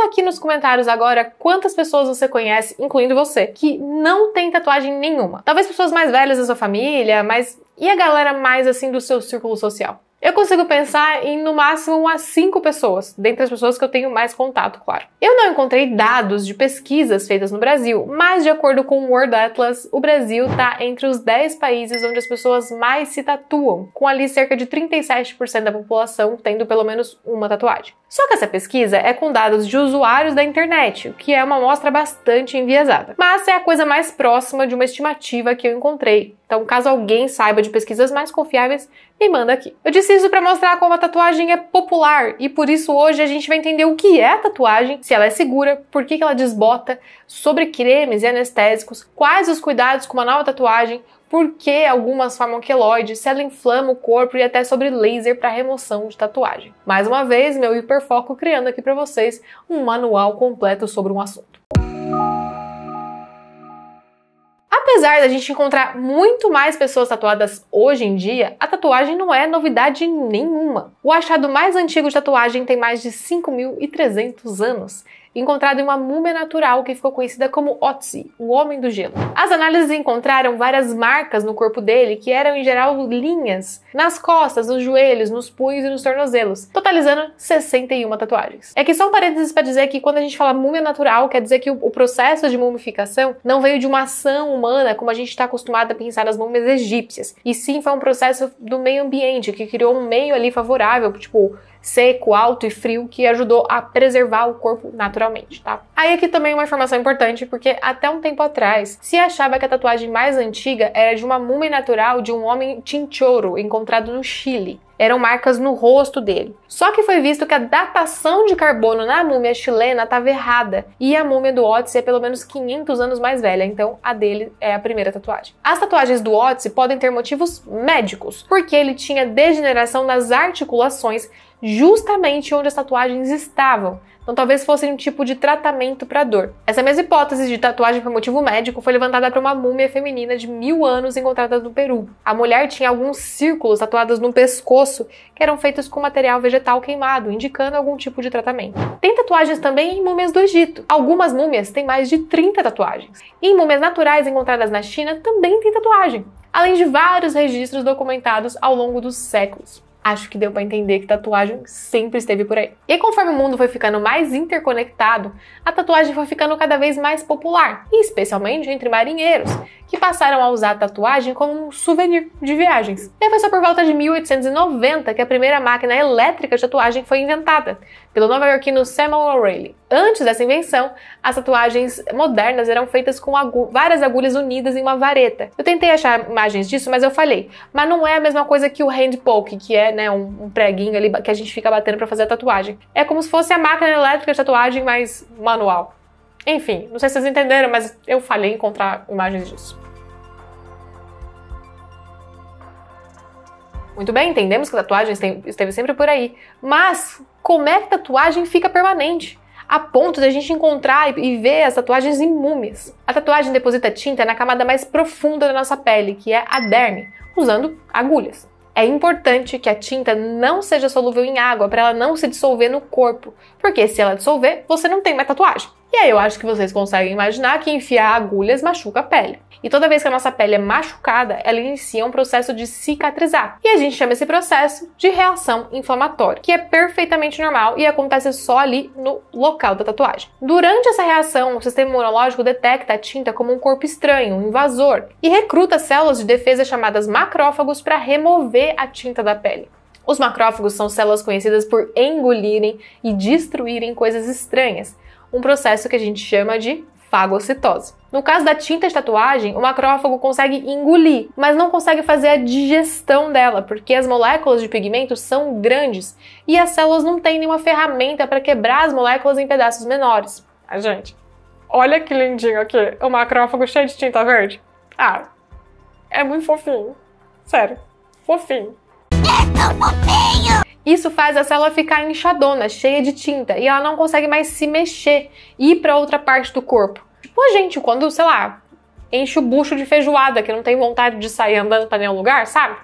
Conta aqui nos comentários agora quantas pessoas você conhece, incluindo você, que não tem tatuagem nenhuma. Talvez pessoas mais velhas da sua família, mas e a galera mais assim do seu círculo social? Eu consigo pensar em no máximo umas 5 pessoas, dentre as pessoas que eu tenho mais contato, claro. Eu não encontrei dados de pesquisas feitas no Brasil, mas de acordo com o World Atlas, o Brasil está entre os 10 países onde as pessoas mais se tatuam, com ali cerca de 37% da população tendo pelo menos uma tatuagem. Só que essa pesquisa é com dados de usuários da internet, o que é uma amostra bastante enviesada. Mas é a coisa mais próxima de uma estimativa que eu encontrei, então, caso alguém saiba de pesquisas mais confiáveis, me manda aqui. Eu disse isso para mostrar como a tatuagem é popular e por isso hoje a gente vai entender o que é tatuagem, se ela é segura, por que ela desbota, sobre cremes e anestésicos, quais os cuidados com uma nova tatuagem, por que algumas formam queloide, se ela inflama o corpo e até sobre laser para remoção de tatuagem. Mais uma vez, meu hiperfoco criando aqui para vocês um manual completo sobre um assunto. Apesar da gente encontrar muito mais pessoas tatuadas hoje em dia, a tatuagem não é novidade nenhuma. O achado mais antigo de tatuagem tem mais de 5.300 anos encontrado em uma múmia natural que ficou conhecida como Otzi, o Homem do Gelo. As análises encontraram várias marcas no corpo dele, que eram em geral linhas, nas costas, nos joelhos, nos punhos e nos tornozelos, totalizando 61 tatuagens. É que são um parênteses para dizer que quando a gente fala múmia natural, quer dizer que o processo de mumificação não veio de uma ação humana como a gente está acostumado a pensar nas múmias egípcias, e sim foi um processo do meio ambiente, que criou um meio ali favorável, tipo seco, alto e frio, que ajudou a preservar o corpo natural naturalmente, tá? Aí aqui também uma informação importante, porque até um tempo atrás se achava que a tatuagem mais antiga era de uma múmia natural de um homem chinchoro encontrado no Chile eram marcas no rosto dele. Só que foi visto que a datação de carbono na múmia chilena estava errada e a múmia do Otzi é pelo menos 500 anos mais velha, então a dele é a primeira tatuagem. As tatuagens do Otzi podem ter motivos médicos, porque ele tinha degeneração nas articulações justamente onde as tatuagens estavam, então talvez fosse um tipo de tratamento para dor. Essa mesma hipótese de tatuagem por motivo médico foi levantada para uma múmia feminina de mil anos encontrada no Peru. A mulher tinha alguns círculos tatuados no pescoço que eram feitos com material vegetal queimado, indicando algum tipo de tratamento. Tem tatuagens também em múmias do Egito. Algumas múmias têm mais de 30 tatuagens. E em múmias naturais encontradas na China também tem tatuagem. Além de vários registros documentados ao longo dos séculos. Acho que deu para entender que tatuagem sempre esteve por aí. E conforme o mundo foi ficando mais interconectado, a tatuagem foi ficando cada vez mais popular, especialmente entre marinheiros, que passaram a usar a tatuagem como um souvenir de viagens. E foi só por volta de 1890 que a primeira máquina elétrica de tatuagem foi inventada, pelo nova-iorquino Samuel O'Reilly. Antes dessa invenção, as tatuagens modernas eram feitas com agu várias agulhas unidas em uma vareta. Eu tentei achar imagens disso, mas eu falei, mas não é a mesma coisa que o hand poke, que é né, um, um preguinho ali que a gente fica batendo para fazer a tatuagem. É como se fosse a máquina elétrica de tatuagem, mas manual. Enfim, não sei se vocês entenderam, mas eu falei encontrar imagens disso. Muito bem, entendemos que tatuagens esteve sempre por aí, mas como é que tatuagem fica permanente, a ponto de a gente encontrar e ver as tatuagens em múmias. A tatuagem deposita tinta na camada mais profunda da nossa pele, que é a derme, usando agulhas. É importante que a tinta não seja solúvel em água para ela não se dissolver no corpo, porque se ela dissolver, você não tem mais tatuagem. E aí eu acho que vocês conseguem imaginar que enfiar agulhas machuca a pele. E toda vez que a nossa pele é machucada, ela inicia um processo de cicatrizar. E a gente chama esse processo de reação inflamatória, que é perfeitamente normal e acontece só ali no local da tatuagem. Durante essa reação, o sistema imunológico detecta a tinta como um corpo estranho, um invasor, e recruta células de defesa chamadas macrófagos para remover a tinta da pele. Os macrófagos são células conhecidas por engolirem e destruírem coisas estranhas, um processo que a gente chama de fagocitose. No caso da tinta de tatuagem, o macrófago consegue engolir, mas não consegue fazer a digestão dela, porque as moléculas de pigmento são grandes e as células não têm nenhuma ferramenta para quebrar as moléculas em pedaços menores. Ah, gente, olha que lindinho aqui, o macrófago cheio de tinta verde. Ah, é muito fofinho. Sério, fofinho. É tão fofinho! Isso faz a célula ficar inchadona, cheia de tinta, e ela não consegue mais se mexer e ir para outra parte do corpo. Tipo a gente, quando, sei lá, enche o bucho de feijoada, que não tem vontade de sair andando para nenhum lugar, sabe?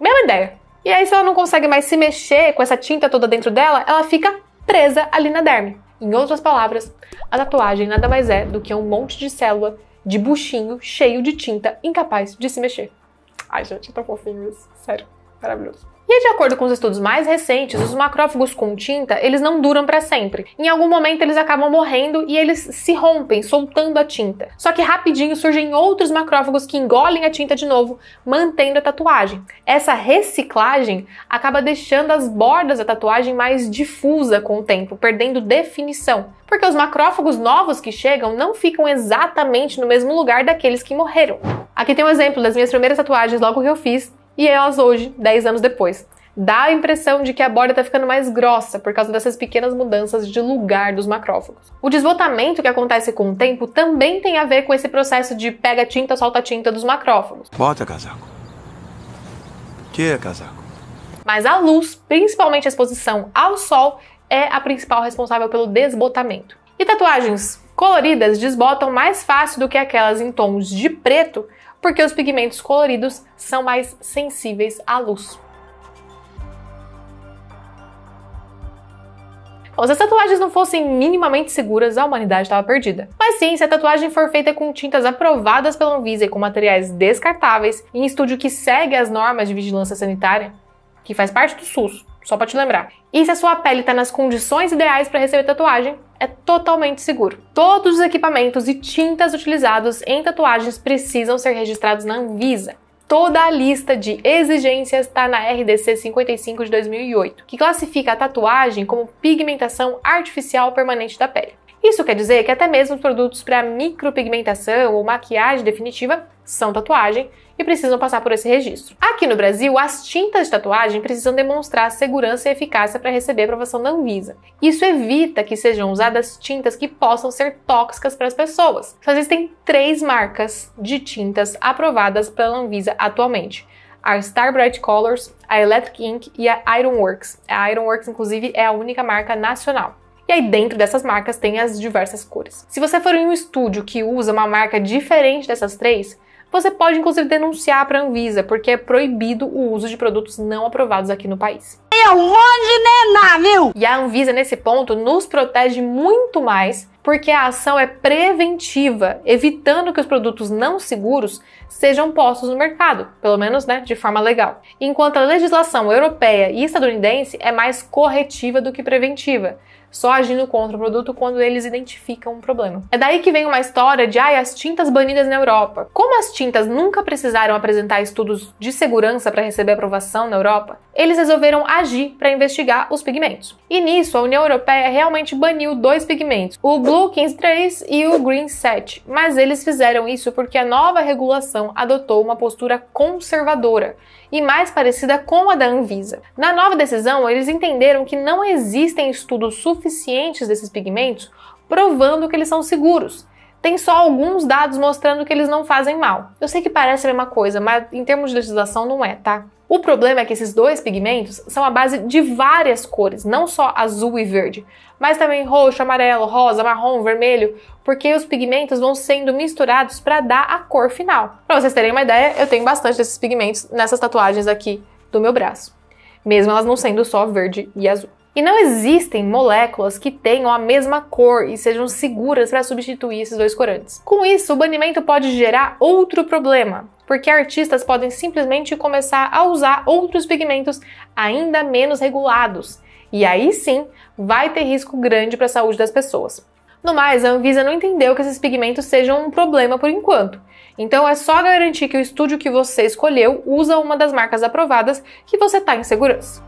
Mesma ideia. E aí, se ela não consegue mais se mexer com essa tinta toda dentro dela, ela fica presa ali na derme. Em outras palavras, a tatuagem nada mais é do que um monte de célula de buchinho cheio de tinta incapaz de se mexer. Ai, gente, é tão fofinho isso. Sério, maravilhoso. E de acordo com os estudos mais recentes, os macrófagos com tinta, eles não duram para sempre. Em algum momento eles acabam morrendo e eles se rompem, soltando a tinta. Só que rapidinho surgem outros macrófagos que engolem a tinta de novo, mantendo a tatuagem. Essa reciclagem acaba deixando as bordas da tatuagem mais difusa com o tempo, perdendo definição, porque os macrófagos novos que chegam não ficam exatamente no mesmo lugar daqueles que morreram. Aqui tem um exemplo das minhas primeiras tatuagens logo que eu fiz, e elas é hoje, 10 anos depois. Dá a impressão de que a borda está ficando mais grossa por causa dessas pequenas mudanças de lugar dos macrófagos. O desbotamento que acontece com o tempo também tem a ver com esse processo de pega tinta, solta tinta dos macrófagos. Bota casaco. Tira casaco. Mas a luz, principalmente a exposição ao sol, é a principal responsável pelo desbotamento. E tatuagens coloridas desbotam mais fácil do que aquelas em tons de preto porque os pigmentos coloridos são mais sensíveis à luz. Bom, se as tatuagens não fossem minimamente seguras, a humanidade estava perdida. Mas sim, se a tatuagem for feita com tintas aprovadas pela Anvisa e com materiais descartáveis, em estúdio que segue as normas de vigilância sanitária, que faz parte do SUS, só para te lembrar. E se a sua pele está nas condições ideais para receber tatuagem, é totalmente seguro. Todos os equipamentos e tintas utilizados em tatuagens precisam ser registrados na Anvisa. Toda a lista de exigências está na RDC 55 de 2008, que classifica a tatuagem como pigmentação artificial permanente da pele. Isso quer dizer que até mesmo os produtos para micropigmentação ou maquiagem definitiva são tatuagem e precisam passar por esse registro. Aqui no Brasil, as tintas de tatuagem precisam demonstrar segurança e eficácia para receber a aprovação da Anvisa. Isso evita que sejam usadas tintas que possam ser tóxicas para as pessoas. Só então, existem três marcas de tintas aprovadas pela Anvisa atualmente. A Star Bright Colors, a Electric Ink e a Ironworks. A Ironworks, inclusive, é a única marca nacional. E aí dentro dessas marcas tem as diversas cores. Se você for em um estúdio que usa uma marca diferente dessas três, você pode inclusive denunciar para a Anvisa, porque é proibido o uso de produtos não aprovados aqui no país. Eu vou de viu? E a Anvisa, nesse ponto, nos protege muito mais porque a ação é preventiva, evitando que os produtos não seguros sejam postos no mercado, pelo menos né, de forma legal. Enquanto a legislação europeia e estadunidense é mais corretiva do que preventiva, só agindo contra o produto quando eles identificam um problema. É daí que vem uma história de ah, as tintas banidas na Europa. Como as tintas nunca precisaram apresentar estudos de segurança para receber aprovação na Europa, eles resolveram agir para investigar os pigmentos. E nisso, a União Europeia realmente baniu dois pigmentos, o Blue 153 3 e o Green 7, mas eles fizeram isso porque a nova regulação adotou uma postura conservadora e mais parecida com a da Anvisa. Na nova decisão, eles entenderam que não existem estudos suficientes desses pigmentos provando que eles são seguros tem só alguns dados mostrando que eles não fazem mal. Eu sei que parece a mesma coisa, mas em termos de legislação não é, tá? O problema é que esses dois pigmentos são a base de várias cores, não só azul e verde, mas também roxo, amarelo, rosa, marrom, vermelho, porque os pigmentos vão sendo misturados para dar a cor final. Para vocês terem uma ideia, eu tenho bastante desses pigmentos nessas tatuagens aqui do meu braço, mesmo elas não sendo só verde e azul. E não existem moléculas que tenham a mesma cor e sejam seguras para substituir esses dois corantes. Com isso, o banimento pode gerar outro problema, porque artistas podem simplesmente começar a usar outros pigmentos ainda menos regulados. E aí sim, vai ter risco grande para a saúde das pessoas. No mais, a Anvisa não entendeu que esses pigmentos sejam um problema por enquanto. Então é só garantir que o estúdio que você escolheu usa uma das marcas aprovadas que você está em segurança.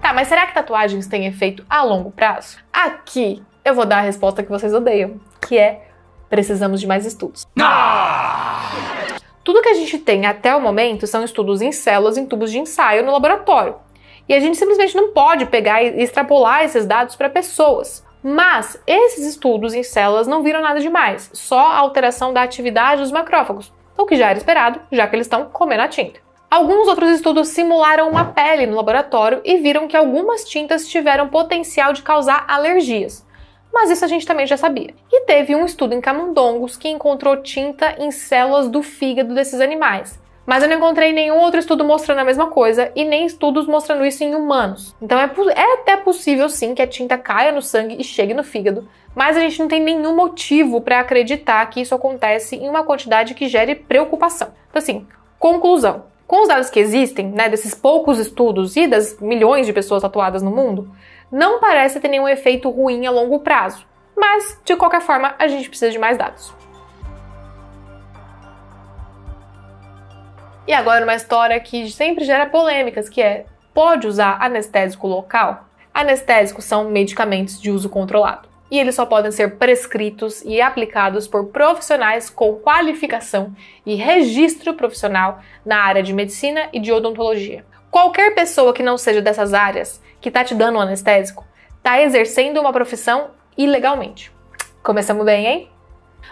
Tá, mas será que tatuagens têm efeito a longo prazo? Aqui eu vou dar a resposta que vocês odeiam, que é precisamos de mais estudos. Ah! Tudo que a gente tem até o momento são estudos em células em tubos de ensaio no laboratório. E a gente simplesmente não pode pegar e extrapolar esses dados para pessoas. Mas esses estudos em células não viram nada demais, só a alteração da atividade dos macrófagos, o que já era esperado, já que eles estão comendo a tinta. Alguns outros estudos simularam uma pele no laboratório e viram que algumas tintas tiveram potencial de causar alergias. Mas isso a gente também já sabia. E teve um estudo em camundongos que encontrou tinta em células do fígado desses animais. Mas eu não encontrei nenhum outro estudo mostrando a mesma coisa e nem estudos mostrando isso em humanos. Então é, é, até possível sim que a tinta caia no sangue e chegue no fígado, mas a gente não tem nenhum motivo para acreditar que isso acontece em uma quantidade que gere preocupação. Então, assim, conclusão: com os dados que existem, né, desses poucos estudos e das milhões de pessoas tatuadas no mundo, não parece ter nenhum efeito ruim a longo prazo. Mas, de qualquer forma, a gente precisa de mais dados. E agora uma história que sempre gera polêmicas, que é: pode usar anestésico local? Anestésicos são medicamentos de uso controlado e eles só podem ser prescritos e aplicados por profissionais com qualificação e registro profissional na área de medicina e de odontologia. Qualquer pessoa que não seja dessas áreas, que está te dando um anestésico, está exercendo uma profissão ilegalmente. Começamos bem, hein?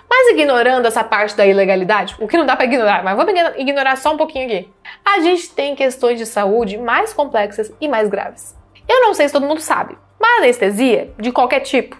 Mas ignorando essa parte da ilegalidade, o que não dá para ignorar, mas vamos ignorar só um pouquinho aqui. A gente tem questões de saúde mais complexas e mais graves. Eu não sei se todo mundo sabe, mas anestesia, de qualquer tipo,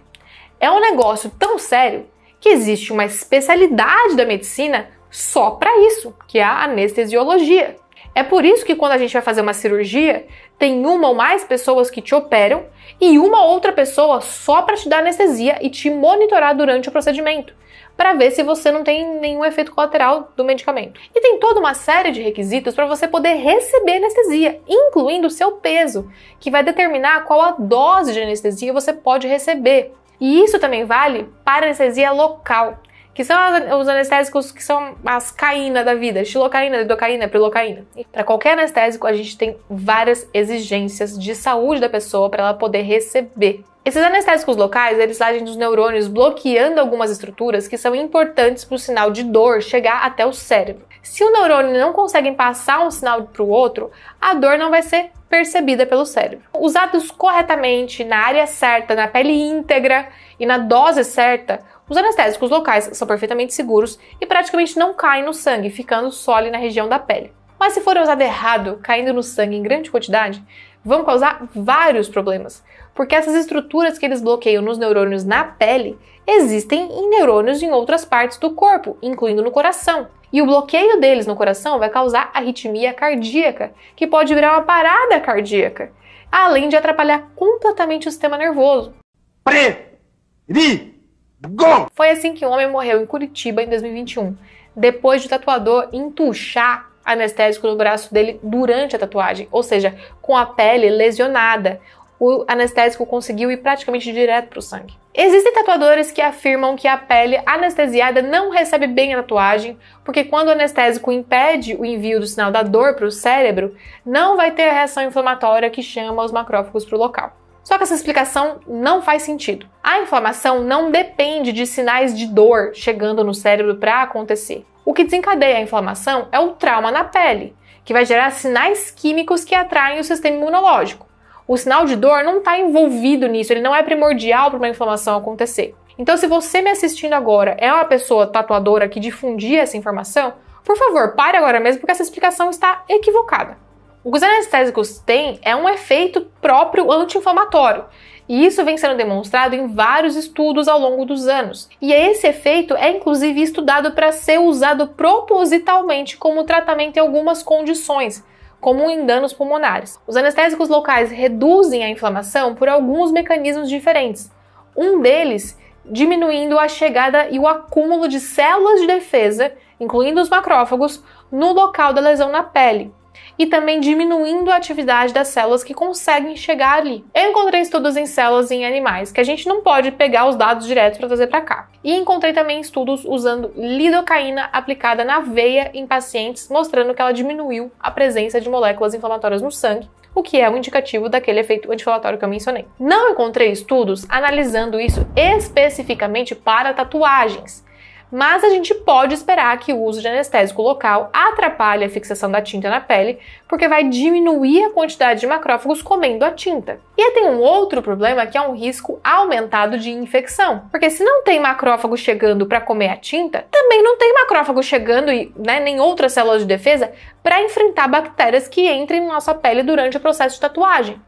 é um negócio tão sério que existe uma especialidade da medicina só para isso, que é a anestesiologia. É por isso que quando a gente vai fazer uma cirurgia, tem uma ou mais pessoas que te operam e uma outra pessoa só para te dar anestesia e te monitorar durante o procedimento, para ver se você não tem nenhum efeito colateral do medicamento. E tem toda uma série de requisitos para você poder receber anestesia, incluindo o seu peso, que vai determinar qual a dose de anestesia você pode receber. E isso também vale para anestesia local, que são os anestésicos que são as caína da vida, xilocaína, lidocaína, prilocaína. Para qualquer anestésico, a gente tem várias exigências de saúde da pessoa para ela poder receber. Esses anestésicos locais, eles agem nos neurônios bloqueando algumas estruturas que são importantes para o sinal de dor chegar até o cérebro. Se o neurônio não conseguem passar um sinal para o outro, a dor não vai ser percebida pelo cérebro. Usados corretamente, na área certa, na pele íntegra e na dose certa, os anestésicos locais são perfeitamente seguros e praticamente não caem no sangue, ficando só ali na região da pele. Mas se forem usados errado, caindo no sangue em grande quantidade, vão causar vários problemas, porque essas estruturas que eles bloqueiam nos neurônios na pele existem em neurônios em outras partes do corpo, incluindo no coração. E o bloqueio deles no coração vai causar arritmia cardíaca, que pode virar uma parada cardíaca, além de atrapalhar completamente o sistema nervoso. Foi assim que um homem morreu em Curitiba em 2021, depois de o tatuador entuchar anestésico no braço dele durante a tatuagem, ou seja, com a pele lesionada, o anestésico conseguiu ir praticamente direto para o sangue. Existem tatuadores que afirmam que a pele anestesiada não recebe bem a tatuagem, porque quando o anestésico impede o envio do sinal da dor para o cérebro, não vai ter a reação inflamatória que chama os macrófagos para o local. Só que essa explicação não faz sentido. A inflamação não depende de sinais de dor chegando no cérebro para acontecer. O que desencadeia a inflamação é o trauma na pele, que vai gerar sinais químicos que atraem o sistema imunológico. O sinal de dor não está envolvido nisso, ele não é primordial para uma inflamação acontecer. Então, se você me assistindo agora é uma pessoa tatuadora que difundia essa informação, por favor, pare agora mesmo porque essa explicação está equivocada. O que os anestésicos têm é um efeito próprio anti-inflamatório. E isso vem sendo demonstrado em vários estudos ao longo dos anos. E esse efeito é inclusive estudado para ser usado propositalmente como tratamento em algumas condições, comum em danos pulmonares. Os anestésicos locais reduzem a inflamação por alguns mecanismos diferentes. Um deles diminuindo a chegada e o acúmulo de células de defesa, incluindo os macrófagos, no local da lesão na pele, e também diminuindo a atividade das células que conseguem chegar ali. Eu encontrei estudos em células e em animais, que a gente não pode pegar os dados direto para trazer para cá. E encontrei também estudos usando lidocaína aplicada na veia em pacientes, mostrando que ela diminuiu a presença de moléculas inflamatórias no sangue, o que é um indicativo daquele efeito anti-inflamatório que eu mencionei. Não encontrei estudos analisando isso especificamente para tatuagens, mas a gente pode esperar que o uso de anestésico local atrapalhe a fixação da tinta na pele, porque vai diminuir a quantidade de macrófagos comendo a tinta. E tem um outro problema que é um risco aumentado de infecção, porque se não tem macrófago chegando para comer a tinta, também não tem macrófago chegando e né, nem outras células de defesa para enfrentar bactérias que entrem na nossa pele durante o processo de tatuagem.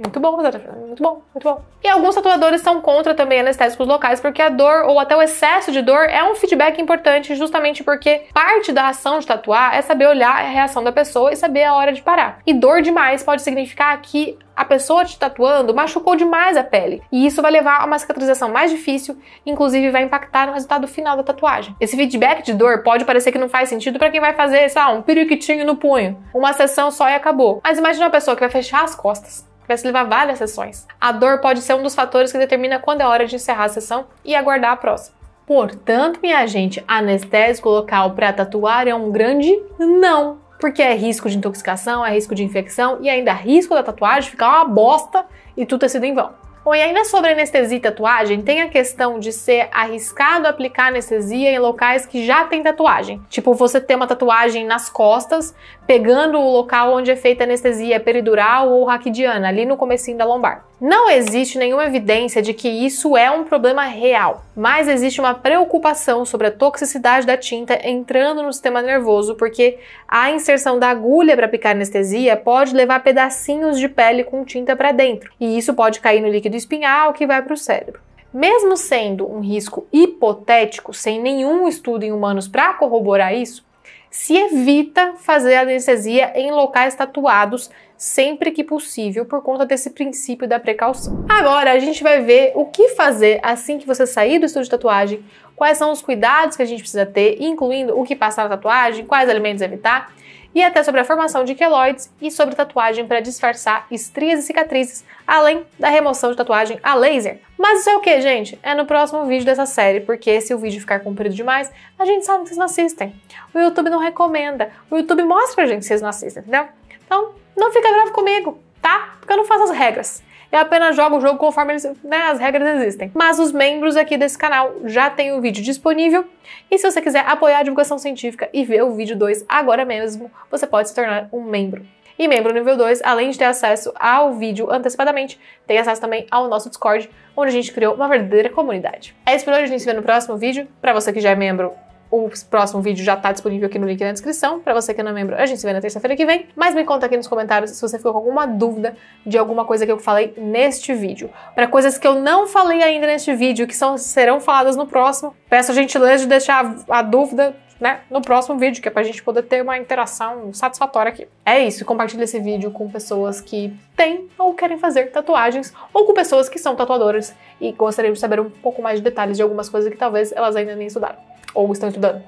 Muito bom, muito bom, muito bom. E alguns tatuadores são contra também anestésicos locais, porque a dor ou até o excesso de dor é um feedback importante, justamente porque parte da ação de tatuar é saber olhar a reação da pessoa e saber a hora de parar. E dor demais pode significar que a pessoa te tatuando machucou demais a pele. E isso vai levar a uma cicatrização mais difícil, inclusive vai impactar no resultado final da tatuagem. Esse feedback de dor pode parecer que não faz sentido para quem vai fazer, sei lá, um periquitinho no punho, uma sessão só e acabou. Mas imagine uma pessoa que vai fechar as costas, vai se levar várias sessões. A dor pode ser um dos fatores que determina quando é hora de encerrar a sessão e aguardar a próxima. Portanto, minha gente, anestésico local para tatuar é um grande não, porque é risco de intoxicação, é risco de infecção e ainda risco da tatuagem ficar uma bosta e tudo ter sido em vão. Bom, e ainda sobre anestesia e tatuagem, tem a questão de ser arriscado aplicar anestesia em locais que já tem tatuagem. Tipo, você ter uma tatuagem nas costas, pegando o local onde é feita anestesia peridural ou raquidiana, ali no comecinho da lombar. Não existe nenhuma evidência de que isso é um problema real, mas existe uma preocupação sobre a toxicidade da tinta entrando no sistema nervoso, porque a inserção da agulha para aplicar anestesia pode levar pedacinhos de pele com tinta para dentro, e isso pode cair no líquido espinhal que vai para o cérebro. Mesmo sendo um risco hipotético, sem nenhum estudo em humanos para corroborar isso, se evita fazer anestesia em locais tatuados sempre que possível por conta desse princípio da precaução. Agora a gente vai ver o que fazer assim que você sair do estúdio de tatuagem, quais são os cuidados que a gente precisa ter, incluindo o que passar na tatuagem, quais alimentos evitar e até sobre a formação de queloides e sobre tatuagem para disfarçar estrias e cicatrizes, além da remoção de tatuagem a laser. Mas isso é o que, gente? É no próximo vídeo dessa série, porque se o vídeo ficar comprido demais, a gente sabe que vocês não assistem. O YouTube não recomenda, o YouTube mostra pra gente que vocês não assistem, entendeu? Então, não fica bravo comigo, tá? Porque eu não faço as regras e apenas joga o jogo conforme eles, né, as regras existem. Mas os membros aqui desse canal já têm o vídeo disponível e se você quiser apoiar a divulgação científica e ver o vídeo 2 agora mesmo, você pode se tornar um membro. E membro nível 2, além de ter acesso ao vídeo antecipadamente, tem acesso também ao nosso Discord, onde a gente criou uma verdadeira comunidade. É isso por hoje, a gente se vê no próximo vídeo. Para você que já é membro, o próximo vídeo já está disponível aqui no link na descrição. Para você que não é membro, a gente se vê na terça-feira que vem. Mas me conta aqui nos comentários se você ficou com alguma dúvida de alguma coisa que eu falei neste vídeo. Para coisas que eu não falei ainda neste vídeo, que são, serão faladas no próximo, peço a gentileza de deixar a, a dúvida né, no próximo vídeo, que é a gente poder ter uma interação satisfatória aqui. É isso, compartilha esse vídeo com pessoas que têm ou querem fazer tatuagens, ou com pessoas que são tatuadoras e gostariam de saber um pouco mais de detalhes de algumas coisas que talvez elas ainda nem estudaram ou estão estudando.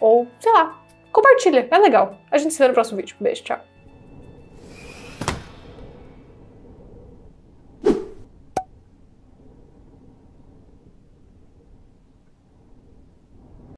Ou, sei lá, compartilha, é legal. A gente se vê no próximo vídeo. Beijo, tchau.